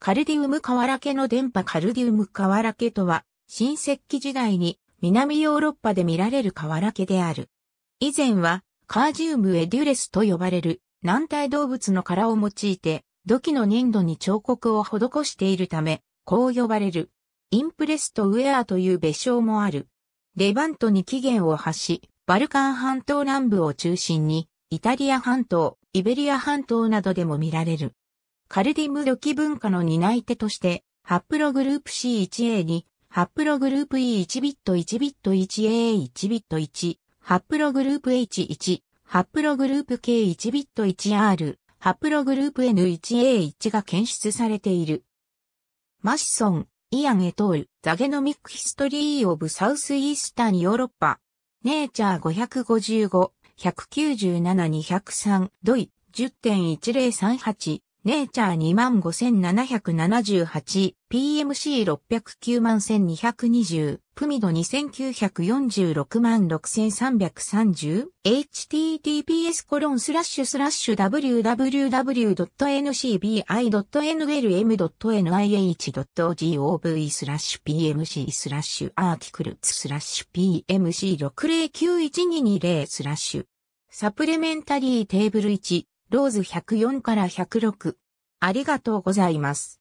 カルディウム河原家の電波カルディウム河原家とは、新石器時代に南ヨーロッパで見られる河原家である。以前は、カージウムエデュレスと呼ばれる軟体動物の殻を用いて、土器の粘土に彫刻を施しているため、こう呼ばれる。インプレストウェアという別称もある。レバントに起源を発し、バルカン半島南部を中心に、イタリア半島、イベリア半島などでも見られる。カルディム土器文化の担い手として、ハップログループ C1A に、ハップログループ E1 ビット1ビット 1A1 ビット1、ハップログループ H1、ハップログループ K1 ビット 1R、ハップログループ N1A1 が検出されている。マシソン、イアン・エトール、ザゲノミック・ヒストリー・オブ・サウス・イースタン・ヨーロッパ、ネイチャー555、197-203、ドイ、10.1038、ネイチャー 25778, PMC609 万1220、プミド2946万 6330, https コロンスラッシュスラッシュ www.ncbi.nlm.nih.gov スラッシュ PMC スラッシュアーティクルツスラッシュ PMC60912220 スラッシュサプレメンタリーテーブル1ローズ104から106。ありがとうございます。